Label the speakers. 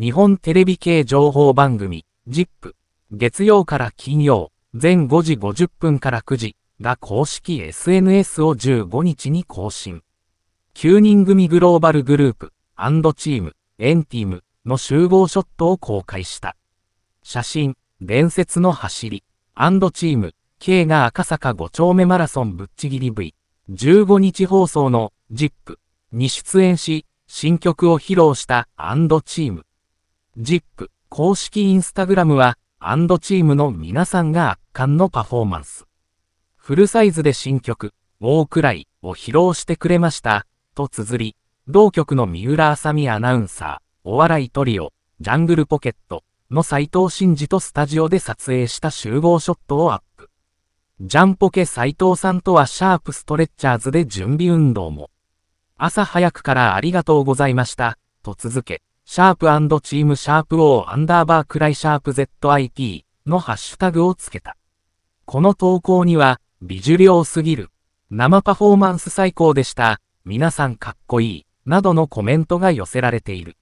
Speaker 1: 日本テレビ系情報番組、ZIP、月曜から金曜、全5時50分から9時が公式 SNS を15日に更新。9人組グローバルグループ、アンドチーム、エンティムの集合ショットを公開した。写真、伝説の走り、アンドチーム、K が赤坂5丁目マラソンぶっちぎり V、15日放送の ZIP に出演し、新曲を披露したアンドチーム。ZIP 公式インスタグラムは、アンドチームの皆さんが圧巻のパフォーマンス。フルサイズで新曲、ウォークライを披露してくれました、と綴り、同局の三浦麻美アナウンサー、お笑いトリオ、ジャングルポケットの斎藤真二とスタジオで撮影した集合ショットをアップ。ジャンポケ斎藤さんとはシャープストレッチャーズで準備運動も。朝早くからありがとうございました、と続け、シャープチームシャープ O アンダーバークライシャープ ZIP のハッシュタグをつけた。この投稿には、美女量すぎる。生パフォーマンス最高でした。皆さんかっこいい。などのコメントが寄せられている。